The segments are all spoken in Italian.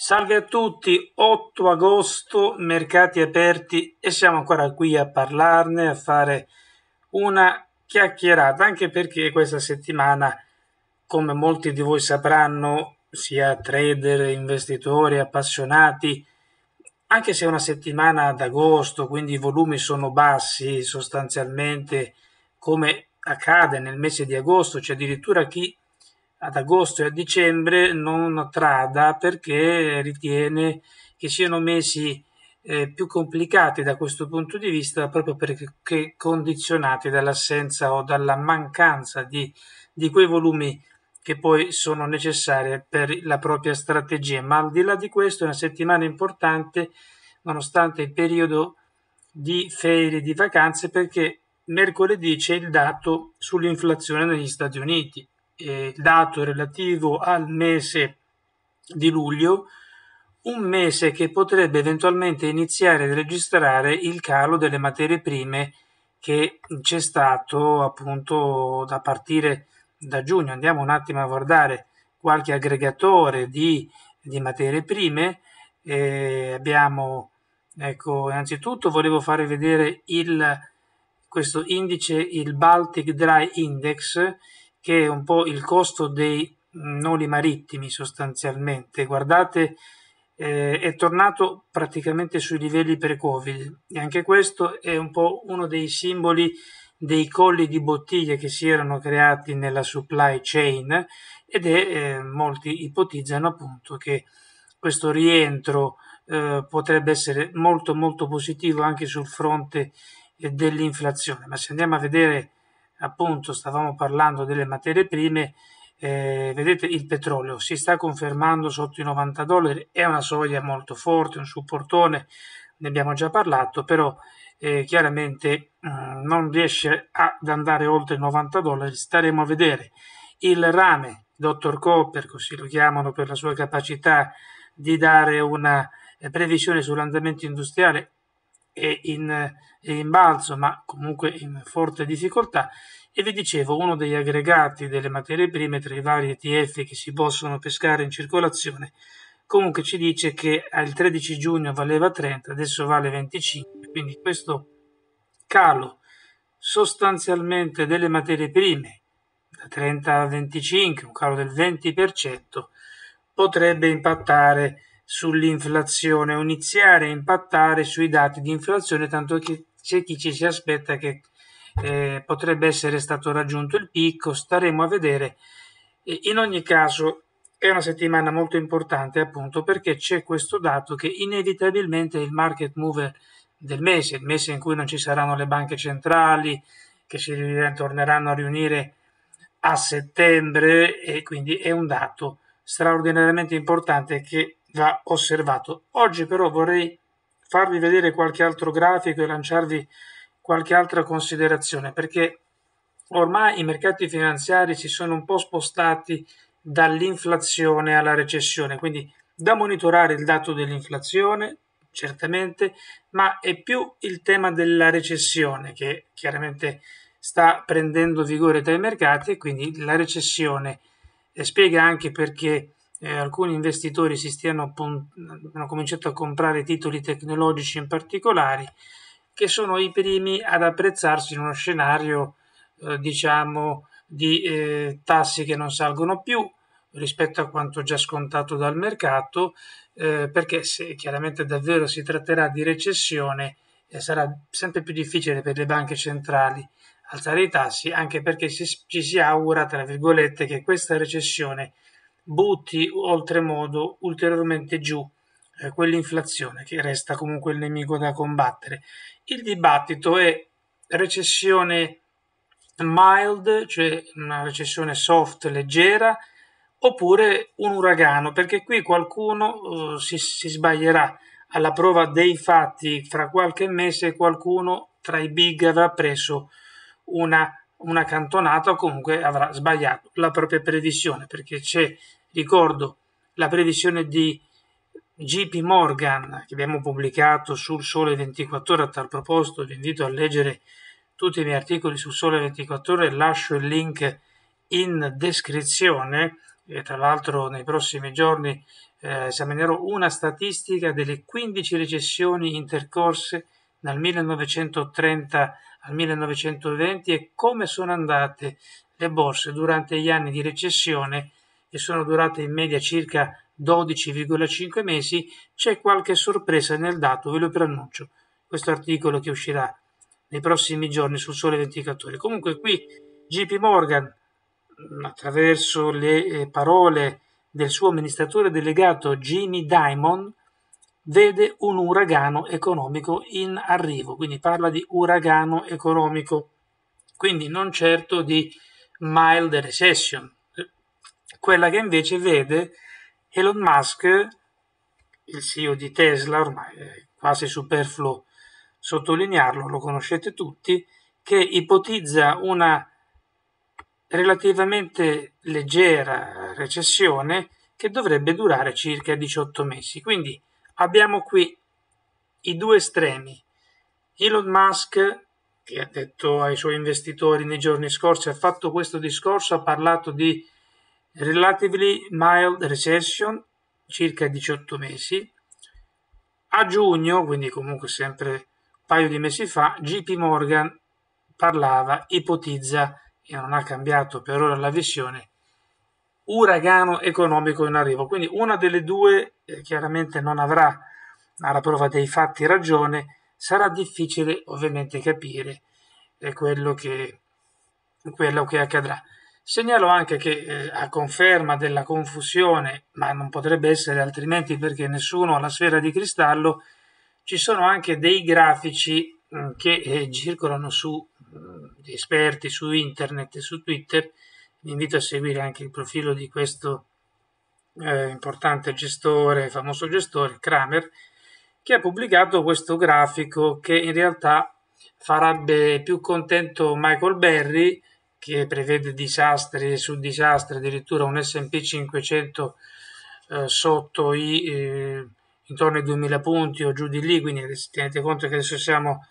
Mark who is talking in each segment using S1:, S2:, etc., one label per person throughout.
S1: Salve a tutti, 8 agosto, mercati aperti e siamo ancora qui a parlarne, a fare una chiacchierata, anche perché questa settimana, come molti di voi sapranno, sia trader, investitori, appassionati, anche se è una settimana d'agosto, quindi i volumi sono bassi sostanzialmente, come accade nel mese di agosto, c'è addirittura chi ad agosto e a dicembre non trada perché ritiene che siano mesi eh, più complicati da questo punto di vista proprio perché condizionati dall'assenza o dalla mancanza di, di quei volumi che poi sono necessari per la propria strategia. Ma al di là di questo è una settimana importante nonostante il periodo di ferie e di vacanze perché mercoledì c'è il dato sull'inflazione negli Stati Uniti il eh, dato relativo al mese di luglio, un mese che potrebbe eventualmente iniziare a registrare il calo delle materie prime che c'è stato appunto da partire da giugno. Andiamo un attimo a guardare qualche aggregatore di, di materie prime. Eh, abbiamo, ecco, innanzitutto volevo fare vedere il, questo indice, il Baltic Dry Index, che è un po' il costo dei noli marittimi sostanzialmente. Guardate, eh, è tornato praticamente sui livelli pre-Covid e anche questo è un po' uno dei simboli dei colli di bottiglia che si erano creati nella supply chain ed è, eh, molti ipotizzano appunto che questo rientro eh, potrebbe essere molto molto positivo anche sul fronte eh, dell'inflazione. Ma se andiamo a vedere appunto stavamo parlando delle materie prime, eh, vedete il petrolio si sta confermando sotto i 90 dollari, è una soglia molto forte, un supportone, ne abbiamo già parlato, però eh, chiaramente mh, mm, non riesce ad andare oltre i 90 dollari, staremo a vedere. Il rame, dottor Copper, così lo chiamano per la sua capacità di dare una eh, previsione sull'andamento industriale, è in, è in balzo, ma comunque in forte difficoltà. E vi dicevo, uno degli aggregati delle materie prime tra i vari ETF che si possono pescare in circolazione, comunque ci dice che al 13 giugno valeva 30, adesso vale 25, quindi questo calo sostanzialmente delle materie prime da 30 a 25, un calo del 20%, potrebbe impattare sull'inflazione o iniziare a impattare sui dati di inflazione, tanto che c'è chi ci si aspetta che eh, potrebbe essere stato raggiunto il picco, staremo a vedere. In ogni caso è una settimana molto importante appunto perché c'è questo dato che inevitabilmente è il market mover del mese, il mese in cui non ci saranno le banche centrali che si torneranno a riunire a settembre e quindi è un dato straordinariamente importante che va osservato. Oggi però vorrei farvi vedere qualche altro grafico e lanciarvi qualche altra considerazione perché ormai i mercati finanziari si sono un po' spostati dall'inflazione alla recessione, quindi da monitorare il dato dell'inflazione certamente, ma è più il tema della recessione che chiaramente sta prendendo vigore dai mercati e quindi la recessione e spiega anche perché eh, alcuni investitori si stiano hanno cominciato a comprare titoli tecnologici in particolare che sono i primi ad apprezzarsi in uno scenario eh, diciamo di eh, tassi che non salgono più rispetto a quanto già scontato dal mercato eh, perché se chiaramente davvero si tratterà di recessione eh, sarà sempre più difficile per le banche centrali alzare i tassi anche perché ci si augura tra virgolette che questa recessione butti oltremodo ulteriormente giù eh, quell'inflazione che resta comunque il nemico da combattere. Il dibattito è recessione mild, cioè una recessione soft, leggera, oppure un uragano, perché qui qualcuno eh, si, si sbaglierà alla prova dei fatti fra qualche mese qualcuno tra i big avrà preso una una cantonata o comunque avrà sbagliato la propria previsione perché c'è Ricordo la previsione di JP Morgan che abbiamo pubblicato sul Sole 24 ore. A tal proposito vi invito a leggere tutti i miei articoli sul Sole 24 ore, lascio il link in descrizione e tra l'altro nei prossimi giorni eh, esaminerò una statistica delle 15 recessioni intercorse dal 1930 al 1920 e come sono andate le borse durante gli anni di recessione e sono durate in media circa 12,5 mesi, c'è qualche sorpresa nel dato, ve lo preannuncio. Questo articolo che uscirà nei prossimi giorni sul Sole 24 Ore. Comunque qui JP Morgan, mm, attraverso le eh, parole del suo amministratore delegato Jimmy Dimon vede un uragano economico in arrivo, quindi parla di uragano economico, quindi non certo di mild recession, quella che invece vede Elon Musk, il CEO di Tesla, ormai è quasi superfluo sottolinearlo, lo conoscete tutti, che ipotizza una relativamente leggera recessione che dovrebbe durare circa 18 mesi. Quindi abbiamo qui i due estremi. Elon Musk, che ha detto ai suoi investitori nei giorni scorsi, ha fatto questo discorso, ha parlato di relatively mild recession, circa 18 mesi. A giugno, quindi comunque sempre un paio di mesi fa, JP Morgan parlava, ipotizza, e non ha cambiato per ora la visione, uragano economico in arrivo. Quindi una delle due eh, chiaramente non avrà alla prova dei fatti ragione, sarà difficile ovviamente capire eh, quello che, quello che accadrà. Segnalo anche che eh, a conferma della confusione, ma non potrebbe essere altrimenti perché nessuno ha la sfera di cristallo, ci sono anche dei grafici mh, mm, che eh, circolano su mh, mm, esperti, su internet e su Twitter. Vi invito a seguire anche il profilo di questo eh, importante gestore, famoso gestore, Kramer, che ha pubblicato questo grafico che in realtà farebbe più contento Michael Berry che prevede disastri su disastri, addirittura un SP 500 eh, sotto i eh, intorno ai 2000 punti o giù di lì, quindi tenete conto che adesso siamo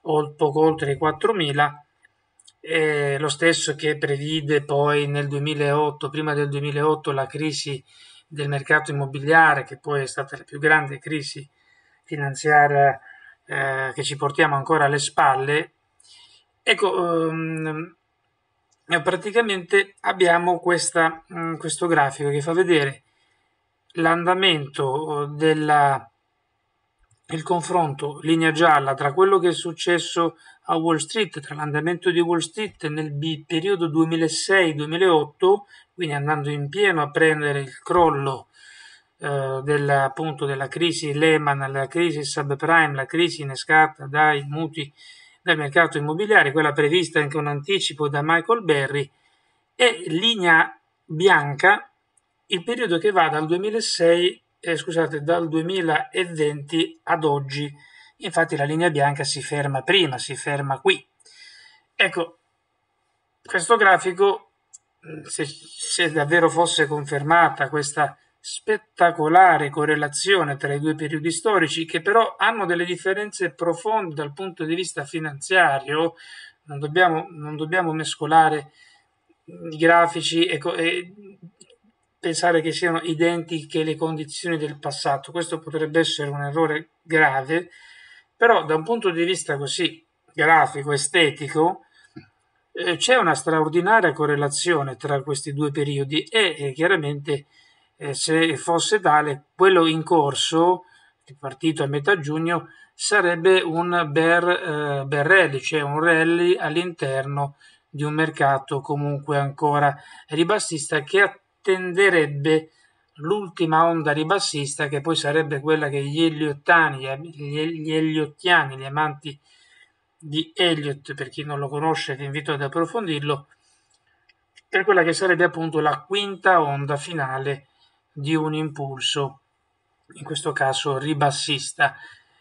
S1: poco oltre i 4000, eh, lo stesso che previde poi nel 2008, prima del 2008 la crisi del mercato immobiliare, che poi è stata la più grande crisi finanziaria eh, che ci portiamo ancora alle spalle. Ecco, um, eh, praticamente abbiamo questa, mm, questo grafico che fa vedere l'andamento oh, il confronto linea gialla tra quello che è successo a Wall Street, tra l'andamento di Wall Street nel periodo 2006-2008, quindi andando in pieno a prendere il crollo eh, della, appunto, della crisi Lehman, la crisi subprime, la crisi innescata dai mutui del mercato immobiliare, quella prevista anche un anticipo da Michael Berry, e linea bianca il periodo che va dal 2006 eh, scusate, dal 2020 ad oggi. Infatti la linea bianca si ferma prima, si ferma qui. Ecco, questo grafico, mm, se, se davvero fosse confermata questa spettacolare correlazione tra i due periodi storici che però hanno delle differenze profonde dal punto di vista finanziario, non dobbiamo, non dobbiamo mescolare mm, i grafici e, e pensare che siano identiche le condizioni del passato, questo potrebbe essere un errore grave, però da un punto di vista così grafico, estetico, eh, c'è una straordinaria correlazione tra questi due periodi e eh, chiaramente eh, se fosse tale, quello in corso, partito a metà giugno, sarebbe un bear, eh, bear rally, cioè un rally all'interno di un mercato comunque ancora ribassista che attenderebbe l'ultima onda ribassista che poi sarebbe quella che gli eliottani, gli eliottiani, gli amanti di Elliot, per chi non lo conosce vi invito ad approfondirlo, per quella che sarebbe appunto la quinta onda finale di un impulso, in questo caso ribassista,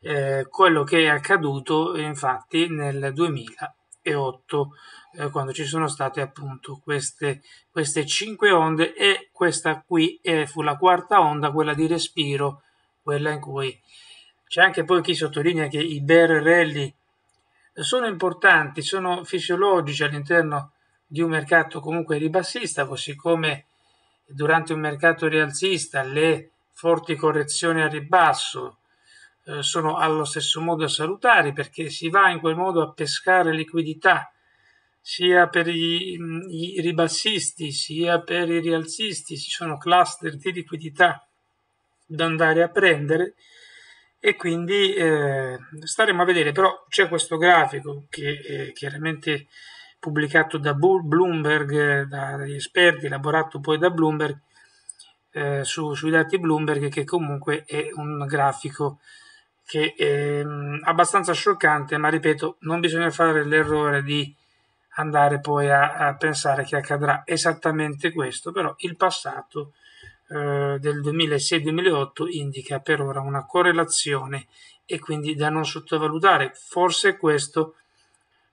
S1: eh, quello che è accaduto infatti nel 2008 eh, quando ci sono state appunto queste, queste 5 onde e questa qui eh, fu la quarta onda, quella di respiro, quella in cui c'è anche poi chi sottolinea che i bear rally sono importanti, sono fisiologici all'interno di un mercato comunque ribassista, così come durante un mercato rialzista le forti correzioni a ribasso eh, sono allo stesso modo salutari perché si va in quel modo a pescare liquidità sia per i, mm, i ribassisti sia per i rialzisti ci sono cluster di liquidità da andare a prendere e quindi eh, staremo a vedere però c'è questo grafico che eh, chiaramente pubblicato da Bloomberg, eh, dagli esperti, elaborato poi da Bloomberg, eh, su, sui dati Bloomberg, che comunque è un grafico che è mm, abbastanza scioccante, ma ripeto, non bisogna fare l'errore di andare poi a, a pensare che accadrà esattamente questo, però il passato eh, del 2006-2008 indica per ora una correlazione e quindi da non sottovalutare. Forse questo,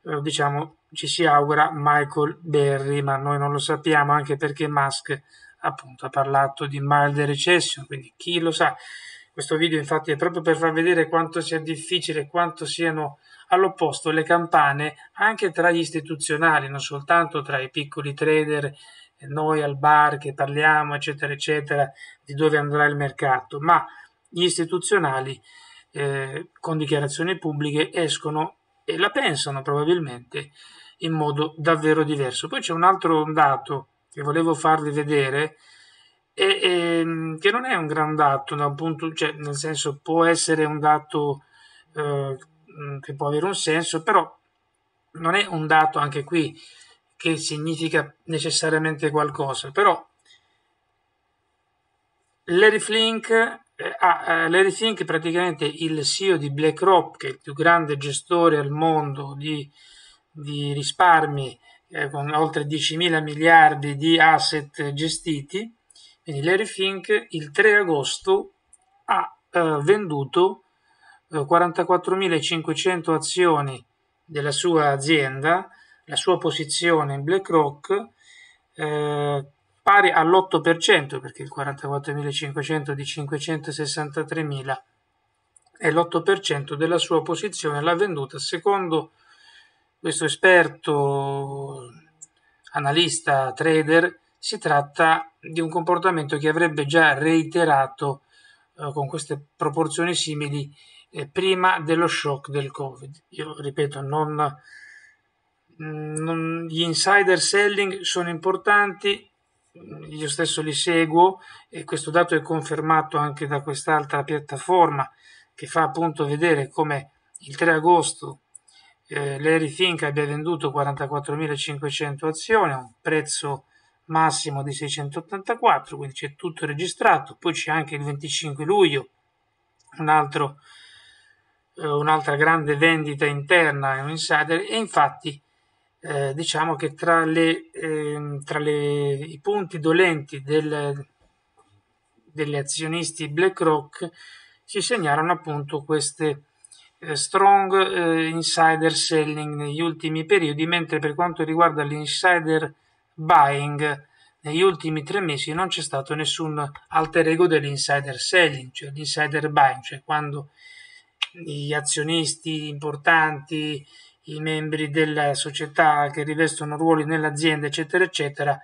S1: eh, diciamo, ci si augura Michael Berry, ma noi non lo sappiamo anche perché Musk appunto ha parlato di mild recession, quindi chi lo sa. Questo video infatti è proprio per far vedere quanto sia difficile, quanto siano all'opposto le campane anche tra gli istituzionali, non soltanto tra i piccoli trader, noi al bar che parliamo, eccetera, eccetera, di dove andrà il mercato, ma gli istituzionali eh, con dichiarazioni pubbliche escono e la pensano probabilmente in modo davvero diverso. Poi c'è un altro dato che volevo farvi vedere e, e, che non è un gran dato da un punto, cioè, nel senso può essere un dato eh, che può avere un senso, però non è un dato anche qui che significa necessariamente qualcosa, però Larry Flink eh, Ah, eh, Larry Fink praticamente il CEO di BlackRock, che è il più grande gestore al mondo di di risparmi eh, con oltre 10.000 miliardi di asset gestiti, quindi Larry Fink il 3 agosto ha eh, venduto eh, 44.500 azioni della sua azienda, la sua posizione in BlackRock, eh, pari all'8%, perché il 44.500 di 563.000 è l'8% della sua posizione, l'ha venduta secondo questo esperto analista trader si tratta di un comportamento che avrebbe già reiterato eh, con queste proporzioni simili eh, prima dello shock del covid io ripeto non, mm, non, gli insider selling sono importanti io stesso li seguo e questo dato è confermato anche da quest'altra piattaforma che fa appunto vedere come il 3 agosto eh, Larry Fink abbia venduto 44.500 azioni a un prezzo massimo di 684, quindi c'è tutto registrato. Poi c'è anche il 25 luglio un altro, eh, un'altra grande vendita interna e un insider e infatti eh, diciamo che tra, le, eh, tra le, i punti dolenti del, degli azionisti BlackRock si segnalano appunto queste eh, strong eh, insider selling negli ultimi periodi, mentre per quanto riguarda l'insider buying negli ultimi tre mesi non c'è stato nessun alter ego dell'insider selling, cioè l'insider buying, cioè quando gli azionisti importanti, i membri della società che rivestono ruoli nell'azienda, eccetera, eccetera,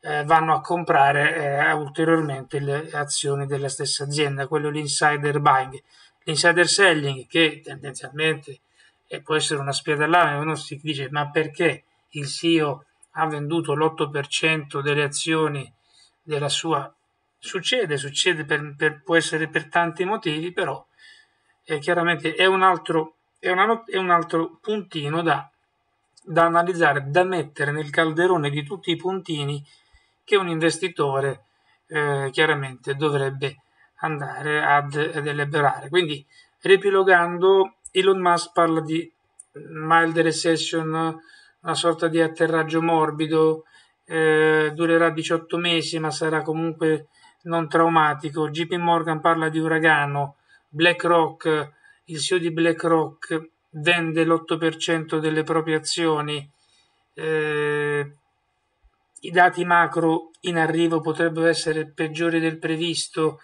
S1: eh, vanno a comprare eh, ulteriormente le azioni della stessa azienda, quello l'insider buying insider selling che tendenzialmente eh, può essere una spiadellata, uno si dice ma perché il CEO ha venduto l'8% delle azioni della sua... Succede, succede per, per, può essere per tanti motivi, però eh, chiaramente è un altro, è una, è un altro puntino da, da analizzare, da mettere nel calderone di tutti i puntini che un investitore eh, chiaramente dovrebbe andare ad, ad elaborare. Quindi, riepilogando, Elon Musk parla di mild recession, una sorta di atterraggio morbido, eh, durerà 18 mesi ma sarà comunque non traumatico. JP Morgan parla di uragano, BlackRock, il CEO di BlackRock vende l'8% delle proprie azioni, eh, i dati macro in arrivo potrebbero essere peggiori del previsto,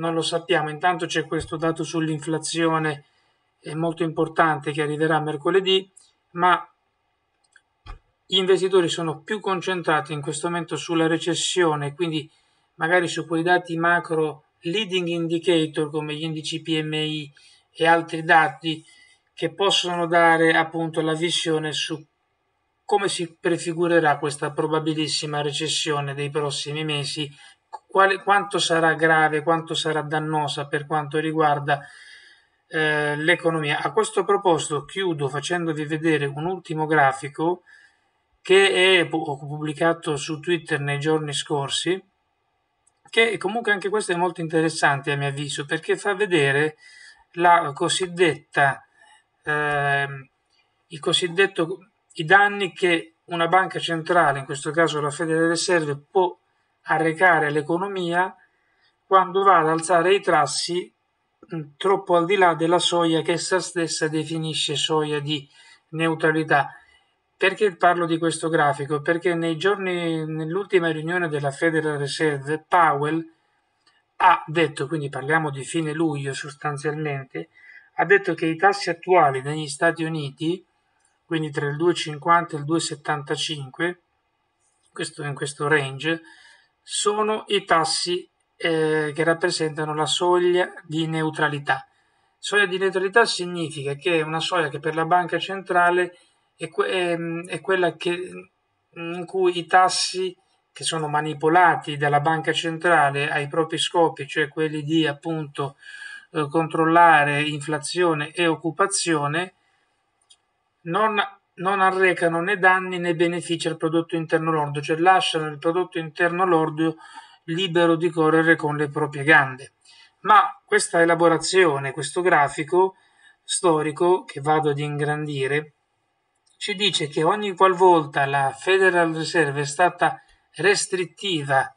S1: non lo sappiamo. Intanto c'è questo dato sull'inflazione molto importante che arriverà mercoledì, ma gli investitori sono più concentrati in questo momento sulla recessione, quindi magari su quei dati macro leading indicator come gli indici PMI e altri dati che possono dare appunto la visione su come si prefigurerà questa probabilissima recessione dei prossimi mesi quale, quanto sarà grave, quanto sarà dannosa per quanto riguarda eh, l'economia. A questo proposito chiudo facendovi vedere un ultimo grafico che è pubblicato su Twitter nei giorni scorsi, che comunque anche questo è molto interessante a mio avviso perché fa vedere la cosiddetta, eh, il cosiddetto, i danni che una banca centrale, in questo caso la Federal Reserve, può arrecare all'economia quando va ad alzare i tassi mm, troppo al di là della soglia che essa stessa definisce soglia di neutralità. Perché parlo di questo grafico? Perché nei giorni, nell'ultima riunione della Federal Reserve, Powell ha detto, quindi parliamo di fine luglio sostanzialmente, ha detto che i tassi attuali negli Stati Uniti, quindi tra il 2,50 e il 2,75, questo in questo range, sono i tassi eh, che rappresentano la soglia di neutralità. Soglia di neutralità significa che è una soglia che per la banca centrale è, è, è quella che, in cui i tassi che sono manipolati dalla banca centrale ai propri scopi, cioè quelli di appunto eh, controllare inflazione e occupazione, non non arrecano né danni né benefici al prodotto interno lordo, cioè lasciano il prodotto interno lordo libero di correre con le proprie gambe. Ma questa elaborazione, questo grafico storico che vado ad ingrandire, ci dice che ogni qualvolta la Federal Reserve è stata restrittiva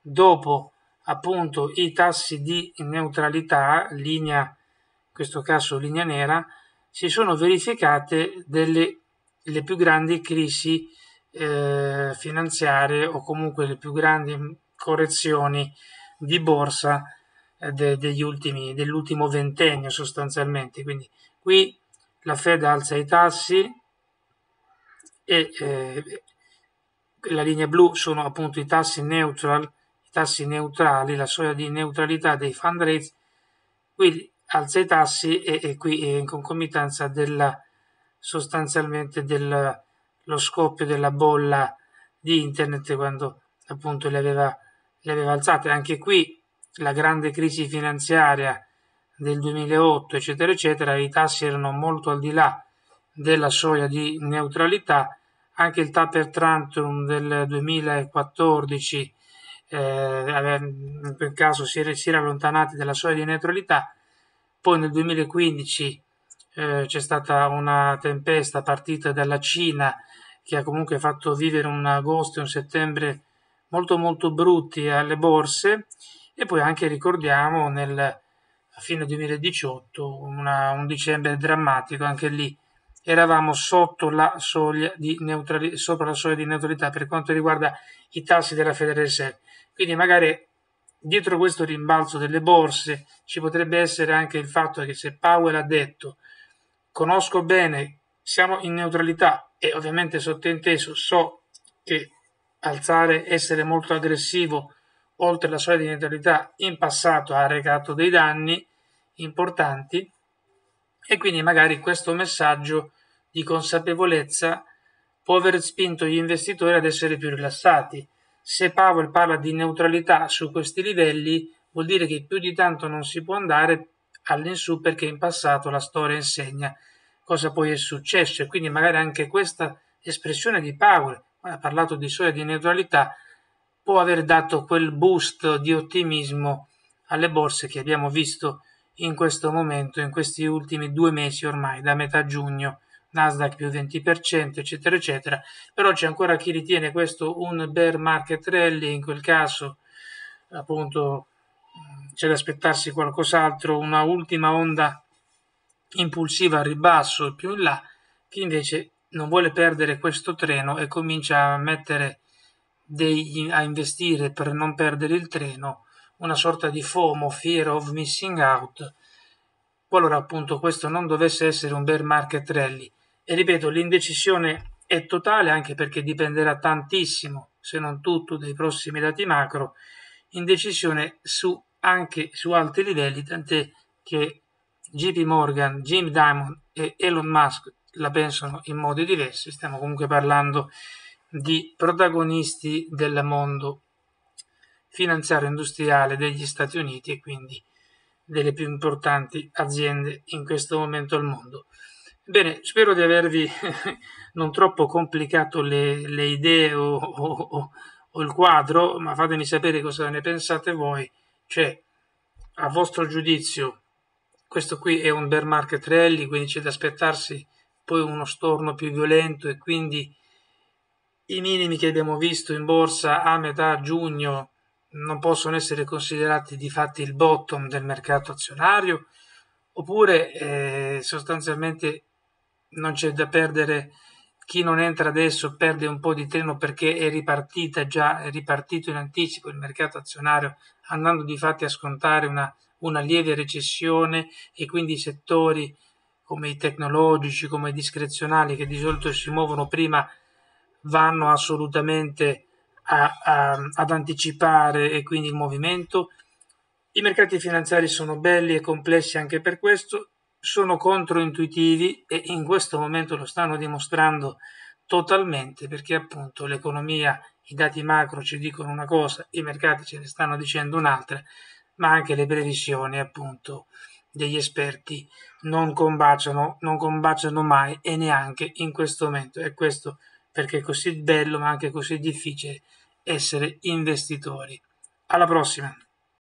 S1: dopo appunto i tassi di neutralità, linea, in questo caso linea nera, si sono verificate delle le più grandi crisi eh, finanziarie o comunque le più grandi mm, correzioni di borsa eh, de, degli ultimi, dell'ultimo ventennio sostanzialmente. Quindi qui la Fed alza i tassi e eh, la linea blu sono appunto i tassi neutral, i tassi neutrali, la soglia di neutralità dei fund rates, qui alza i tassi e, e qui è in concomitanza della sostanzialmente dello scoppio della bolla di internet quando appunto le aveva, le aveva alzate. Anche qui la grande crisi finanziaria del 2008, eccetera, eccetera, i tassi erano molto al di là della soglia di neutralità, anche il Tapper Tantrum del 2014, eh, in quel caso si era, si era allontanati dalla soglia di neutralità, poi nel 2015 eh, c'è stata una tempesta partita dalla Cina che ha comunque fatto vivere un agosto e un settembre molto molto brutti alle borse e poi anche ricordiamo nel a fine 2018 una, un dicembre drammatico anche lì eravamo sotto la soglia di neutrali, sopra la soglia di neutralità per quanto riguarda i tassi della Federal Reserve quindi magari dietro questo rimbalzo delle borse ci potrebbe essere anche il fatto che se Powell ha detto conosco bene, siamo in neutralità e ovviamente sottinteso so che alzare, essere molto aggressivo oltre la soglia di neutralità in passato ha recato dei danni importanti e quindi magari questo messaggio di consapevolezza può aver spinto gli investitori ad essere più rilassati. Se Powell parla di neutralità su questi livelli vuol dire che più di tanto non si può andare all'insù perché in passato la storia insegna cosa poi è successo e quindi magari anche questa espressione di Powell, ha parlato di storia di neutralità, può aver dato quel boost di ottimismo alle borse che abbiamo visto in questo momento, in questi ultimi due mesi ormai, da metà giugno, Nasdaq più 20%, eccetera, eccetera. Però c'è ancora chi ritiene questo un bear market rally, in quel caso appunto c'è da aspettarsi qualcos'altro, una ultima onda impulsiva a ribasso più in là, che invece non vuole perdere questo treno e comincia a mettere dei, a investire per non perdere il treno una sorta di FOMO, fear of missing out, qualora appunto questo non dovesse essere un bear market rally. E ripeto, l'indecisione è totale anche perché dipenderà tantissimo, se non tutto, dai prossimi dati macro, indecisione su anche su altri livelli, tant'è che JP Morgan, Jim Diamond e Elon Musk la pensano in modi diversi, stiamo comunque parlando di protagonisti del mondo finanziario industriale degli Stati Uniti e quindi delle più importanti aziende in questo momento al mondo. Bene, spero di avervi non troppo complicato le, le idee o, o, o, il quadro, ma fatemi sapere cosa ne pensate voi cioè, a vostro giudizio, questo qui è un bear market rally, quindi c'è da aspettarsi poi uno storno più violento e quindi i minimi che abbiamo visto in borsa a metà giugno non possono essere considerati di fatti il bottom del mercato azionario oppure eh, sostanzialmente non c'è da perdere chi non entra adesso perde un po' di treno perché è ripartita già è ripartito in anticipo il mercato azionario andando di fatti a scontare una, una lieve recessione e quindi i settori come i tecnologici, come i discrezionali che di solito si muovono prima vanno assolutamente a, a, ad anticipare e quindi il movimento. I mercati finanziari sono belli e complessi anche per questo, sono controintuitivi e in questo momento lo stanno dimostrando totalmente perché appunto l'economia i dati macro ci dicono una cosa, i mercati ce ne stanno dicendo un'altra, ma anche le previsioni appunto degli esperti non combaciano, non combaciano mai e neanche in questo momento. E questo perché è così bello ma anche così difficile essere investitori. Alla prossima!